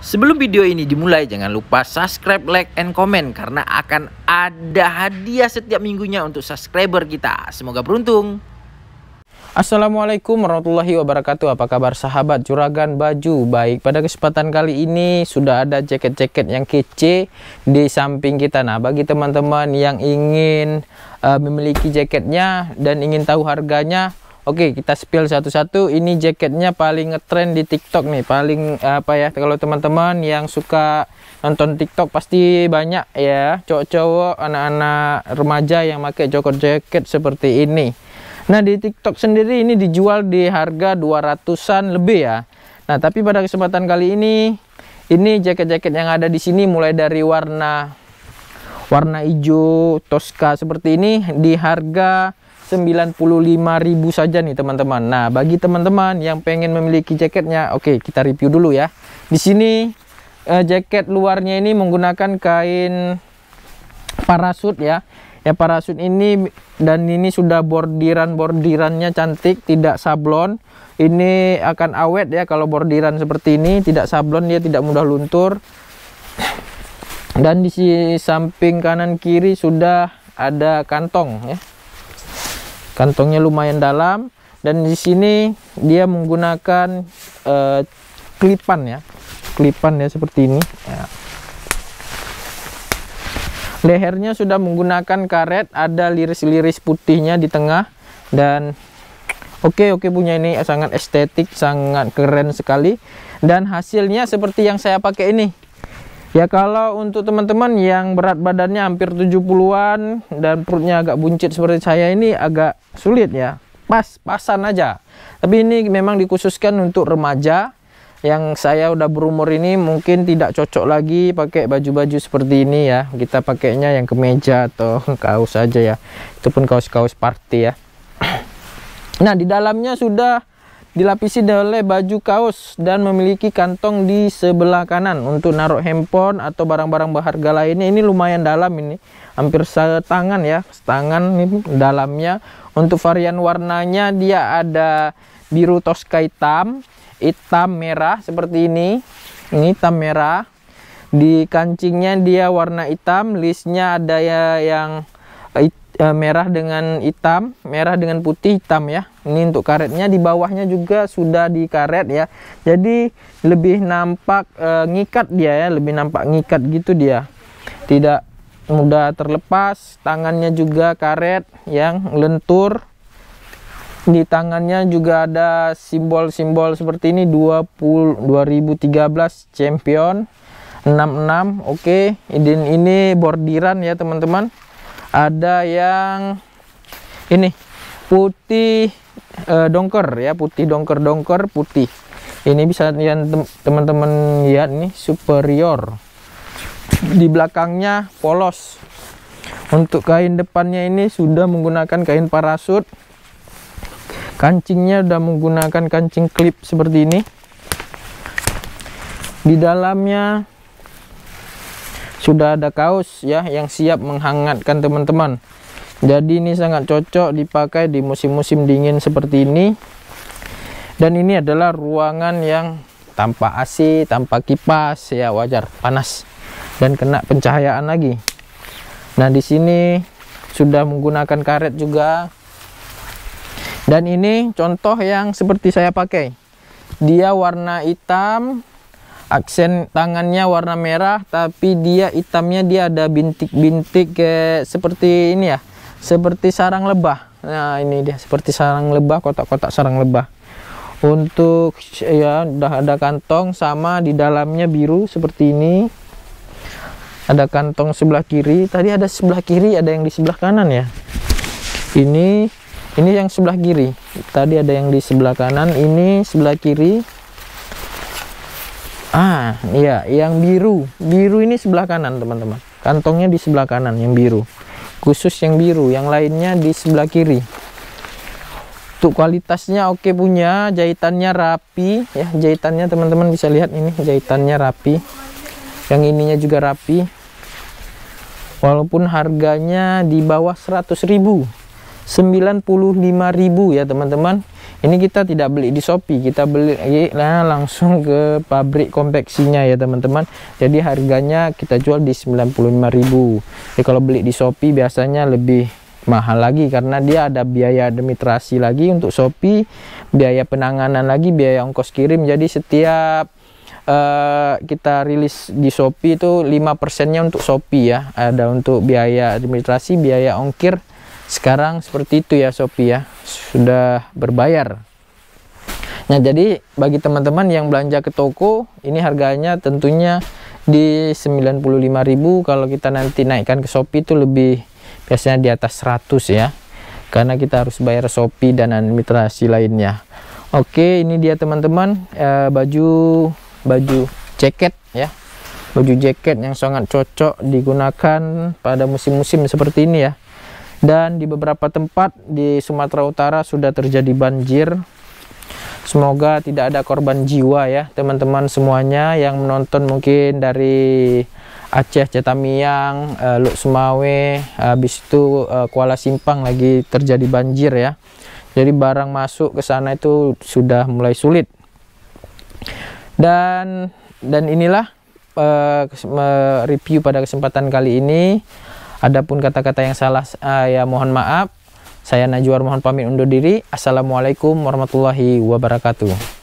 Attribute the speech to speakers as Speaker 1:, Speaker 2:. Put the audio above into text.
Speaker 1: Sebelum video ini dimulai, jangan lupa subscribe, like, and comment karena akan ada hadiah setiap minggunya untuk subscriber kita. Semoga beruntung. Assalamualaikum warahmatullahi wabarakatuh Apa kabar sahabat juragan baju Baik pada kesempatan kali ini Sudah ada jaket-jaket yang kece Di samping kita Nah bagi teman-teman yang ingin uh, Memiliki jaketnya Dan ingin tahu harganya Oke, kita spill satu-satu. Ini jaketnya paling ngetrend di TikTok nih, paling eh, apa ya? Kalau teman-teman yang suka nonton TikTok pasti banyak ya cowok-cowok, anak-anak remaja yang pakai jokor jaket seperti ini. Nah, di TikTok sendiri ini dijual di harga 200-an lebih ya. Nah, tapi pada kesempatan kali ini ini jaket-jaket yang ada di sini mulai dari warna warna hijau Tosca seperti ini di harga 95.000 saja nih teman-teman. Nah, bagi teman-teman yang pengen memiliki jaketnya, oke, okay, kita review dulu ya. Di sini eh, jaket luarnya ini menggunakan kain parasut ya. Ya parasut ini dan ini sudah bordiran-bordirannya cantik, tidak sablon. Ini akan awet ya kalau bordiran seperti ini, tidak sablon dia tidak mudah luntur. Dan di samping kanan kiri sudah ada kantong ya kantongnya lumayan dalam dan di sini dia menggunakan uh, eh, klipan ya klipan ya seperti ini ya. lehernya sudah menggunakan karet ada liris-liris putihnya di tengah dan oke okay, oke okay, punya ini sangat estetik sangat keren sekali dan hasilnya seperti yang saya pakai ini Ya kalau untuk teman-teman yang berat badannya hampir 70-an dan perutnya agak buncit seperti saya ini agak sulit ya. Pas, pasan aja. Tapi ini memang dikhususkan untuk remaja yang saya udah berumur ini mungkin tidak cocok lagi pakai baju-baju seperti ini ya. Kita pakainya yang kemeja atau kaos aja ya. Itu pun kaos-kaos party ya. Nah, di dalamnya sudah dilapisi oleh baju kaos dan memiliki kantong di sebelah kanan untuk naruh handphone atau barang-barang berharga lainnya ini lumayan dalam ini hampir setangan ya setangan ini dalamnya untuk varian warnanya dia ada biru toska hitam hitam merah seperti ini ini hitam merah di kancingnya dia warna hitam listnya ada ya yang Eh, merah dengan hitam, merah dengan putih hitam ya. Ini untuk karetnya di bawahnya juga sudah dikaret ya. Jadi lebih nampak e, ngikat dia ya, lebih nampak ngikat gitu dia. Tidak mudah terlepas, tangannya juga karet yang lentur. Di tangannya juga ada simbol-simbol seperti ini 20 2013 champion 66. Oke, okay. ini ini bordiran ya teman-teman ada yang ini putih e, dongker ya putih dongker dongker putih ini bisa yang teman-teman lihat nih superior di belakangnya polos untuk kain depannya ini sudah menggunakan kain parasut kancingnya sudah menggunakan kancing klip seperti ini di dalamnya sudah ada kaos ya yang siap menghangatkan teman-teman jadi ini sangat cocok dipakai di musim-musim dingin seperti ini dan ini adalah ruangan yang tanpa AC tanpa kipas ya wajar panas dan kena pencahayaan lagi nah di sini sudah menggunakan karet juga dan ini contoh yang seperti saya pakai dia warna hitam aksen tangannya warna merah tapi dia hitamnya dia ada bintik-bintik kayak seperti ini ya seperti sarang lebah nah ini dia seperti sarang lebah kotak-kotak sarang lebah untuk ya udah ada kantong sama di dalamnya biru seperti ini ada kantong sebelah kiri tadi ada sebelah kiri ada yang di sebelah kanan ya ini ini yang sebelah kiri tadi ada yang di sebelah kanan ini sebelah kiri Ah, iya, yang biru. Biru ini sebelah kanan, teman-teman. Kantongnya di sebelah kanan, yang biru. Khusus yang biru, yang lainnya di sebelah kiri. Untuk kualitasnya oke punya, jahitannya rapi. Ya, jahitannya teman-teman bisa lihat ini, jahitannya rapi. Yang ininya juga rapi. Walaupun harganya di bawah 100 ribu ribu ya teman-teman ini kita tidak beli di Shopee kita beli nah, langsung ke pabrik konveksinya ya teman-teman jadi harganya kita jual di 95.000 jadi ya, kalau beli di Shopee biasanya lebih mahal lagi karena dia ada biaya demitrasi lagi untuk Shopee biaya penanganan lagi biaya ongkos kirim jadi setiap uh, kita rilis di Shopee itu 5% nya untuk Shopee ya ada untuk biaya administrasi biaya ongkir sekarang seperti itu ya Shopee ya sudah berbayar nah jadi bagi teman-teman yang belanja ke toko ini harganya tentunya di 95.000 kalau kita nanti naikkan ke Shopee itu lebih biasanya di atas 100 ya karena kita harus bayar Shopee dan administrasi lainnya Oke ini dia teman-teman eh, baju baju jaket ya baju jaket yang sangat cocok digunakan pada musim-musim seperti ini ya dan di beberapa tempat di Sumatera Utara sudah terjadi banjir. Semoga tidak ada korban jiwa ya, teman-teman semuanya yang menonton mungkin dari Aceh, Cetamiang, eh, Luk Sumawe, habis itu eh, Kuala Simpang lagi terjadi banjir ya. Jadi barang masuk ke sana itu sudah mulai sulit. Dan dan inilah uh, review pada kesempatan kali ini. Adapun kata-kata yang salah uh, ya mohon maaf. Saya Najwa mohon pamit undur diri. Assalamualaikum warahmatullahi wabarakatuh.